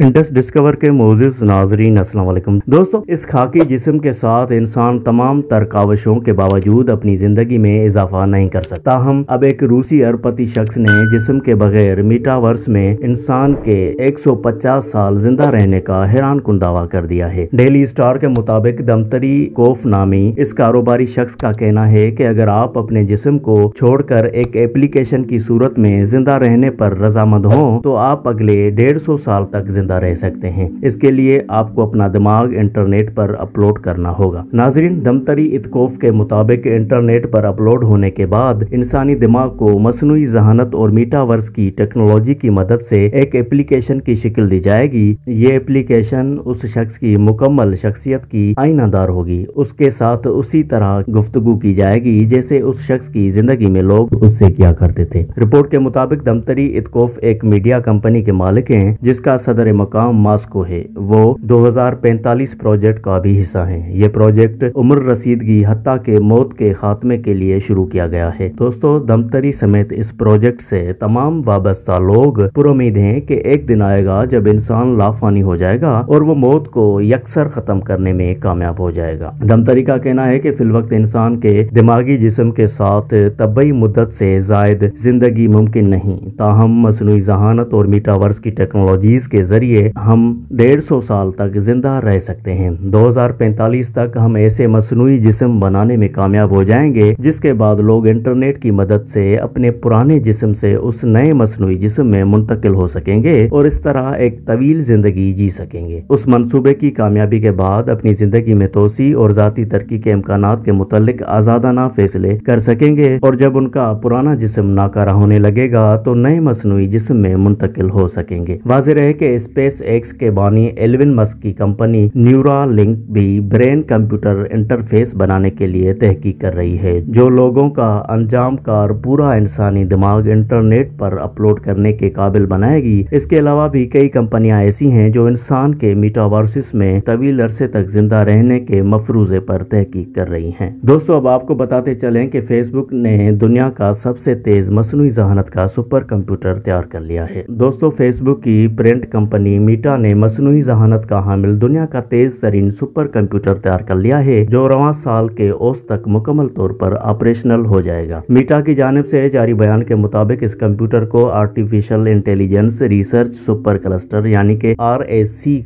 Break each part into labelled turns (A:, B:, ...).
A: Indus discover के मोजिज नाजरीन वालेकुम दोस्तों इस खाकी जिसम के साथ इंसान तमाम तरकावशों के बावजूद अपनी ज़िंदगी में इजाफा नहीं कर सकता हम अब एक रूसी अरबपति शख्स ने जिस्म के बगैर मीटावर्स में इंसान के 150 साल जिंदा रहने का हैरान कन दावा कर दिया है डेली स्टार के मुताबिक दमतरी कोफ नामी इस कारोबारी शख्स का कहना है की अगर आप अपने जिसम को छोड़कर एक एप्लीकेशन की सूरत में जिंदा रहने पर रजामंद हों तो आप अगले डेढ़ सौ साल तक जिंदा रह सकते हैं इसके लिए आपको अपना दिमाग इंटरनेट पर अपलोड करना होगा नाजरीन दमतरी इतकोफ के मुताबिक इंटरनेट पर अपलोड होने के बाद इंसानी दिमाग को मसनू जहानत और मीटावर्स की टेक्नोलॉजी की मदद से एक एप्लीकेशन की शिकल दी जाएगी ये एप्लीकेशन उस शख्स की मुकम्मल शख्सियत की आईनादार होगी उसके साथ उसी तरह गुफ्तगु की जाएगी जैसे उस शख्स की जिंदगी में लोग उससे क्या करते थे रिपोर्ट के मुताबिक दमतरी इतकोफ एक मीडिया कंपनी के मालिक हैं जिसका सदर मकाम मास्को है वो 2045 प्रोजेक्ट का भी हिस्सा है ये प्रोजेक्ट उम्र रसीदगी हत्या के मौत के खात्मे के लिए शुरू किया गया है दोस्तों दमतरी समेत इस प्रोजेक्ट से तमाम वाबस्ता लोग पुरुद हैं कि एक दिन आएगा जब इंसान लाफानी हो जाएगा और वो मौत को यकसर खत्म करने में कामयाब हो जाएगा दमतरी का कहना है की फिलवक्त इंसान के दिमागी जिसम के साथ तबई मुद्दत से जायद जिंदगी मुमकिन नहीं ताहम मसनू जहानत और मीटावर्स की टेक्नोलॉजीज के जरिए जरिए हम डेढ़ सौ साल तक जिंदा रह सकते हैं 2045 तक हम ऐसे मसनू जिसम बनाने में कामयाब हो जाएंगे जिसके बाद लोग इंटरनेट की मदद से अपने पुराने जिसम से उस नए मसनू जिसम में मुंतकिल हो सकेंगे और इस तरह एक तवील जिंदगी जी सकेंगे उस मनसूबे की कामयाबी के बाद अपनी जिंदगी में तोसी और ज़ाती तरक्की के इम्कान के मुतल आज़ादाना फैसले कर सकेंगे और जब उनका पुराना जिसम नाकारा होने लगेगा तो नए मसनू जिसम में मुंतकिल हो सकेंगे वाजिर है कि इस स्पेस एक्स के बानी एलविन मस्क की कंपनी न्यूरा लिंक भी ब्रेन कंप्यूटर इंटरफेस बनाने के लिए तहकीक कर रही है जो लोगों का अंजाम कार पूरा इंसानी दिमाग इंटरनेट पर अपलोड करने के काबिल बनाएगी इसके अलावा भी कई कंपनियां ऐसी हैं जो इंसान के मीटावर्सिस में तवील अरसे तक जिंदा रहने के मफरूजे पर तहकीक कर रही हैं दोस्तों अब आपको बताते चलें कि फेसबुक ने दुनिया का सबसे तेज मसनू जहानत का सुपर कंप्यूटर तैयार कर लिया है दोस्तों फेसबुक की प्रिंट कंपनी कंपनी मीटा ने मसनू जहानत का हामिल दुनिया का तेज तरीन सुपर कंप्यूटर तैयार कर लिया है जो रवा साल के औस तक मुकम्मल तौर पर ऑपरेशनल हो जाएगा मीटा की जानब से जारी बयान के मुताबिक इस कंप्यूटर को artificial intelligence research super cluster यानी के आर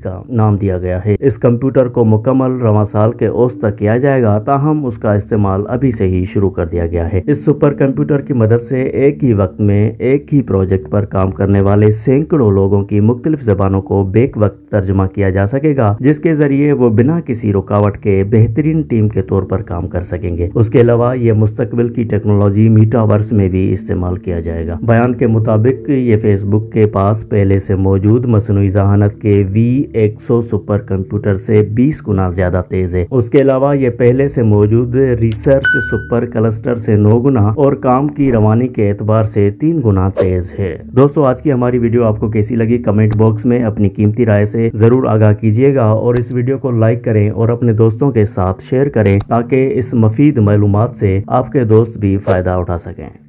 A: का नाम दिया गया है इस कंप्यूटर को मुकम्मल रवा साल के औस तक किया जाएगा ताहम उसका इस्तेमाल अभी से ही शुरू कर दिया गया है इस सुपर कंप्यूटर की मदद से एक ही वक्त में एक ही प्रोजेक्ट पर काम करने वाले सैकड़ों लोगों की मुख्तलिफ जबान ज़बानों को बेक वक्त तर्जमा किया जा सकेगा जिसके जरिए वो बिना किसी रुकावट के बेहतरीन टीम के तौर पर काम कर सकेंगे उसके अलावा ये मुस्तकबिल की टेक्नोलॉजी मीटावर्स में भी इस्तेमाल किया जाएगा बयान के मुताबिक ये फेसबुक के पास पहले से मौजूद मसनू जहानत के वी एक सौ सुपर कंप्यूटर से बीस गुना ज्यादा तेज है उसके अलावा ये पहले से मौजूद रिसर्च सुपर क्लस्टर से नौ गुना और काम की रवानी के एतबार से तीन गुना तेज है दोस्तों आज की हमारी वीडियो आपको कैसी लगी कमेंट बॉक्स में हमें अपनी कीमती राय से जरूर आगाह कीजिएगा और इस वीडियो को लाइक करें और अपने दोस्तों के साथ शेयर करें ताकि इस मफीद मालूम से आपके दोस्त भी फायदा उठा सकें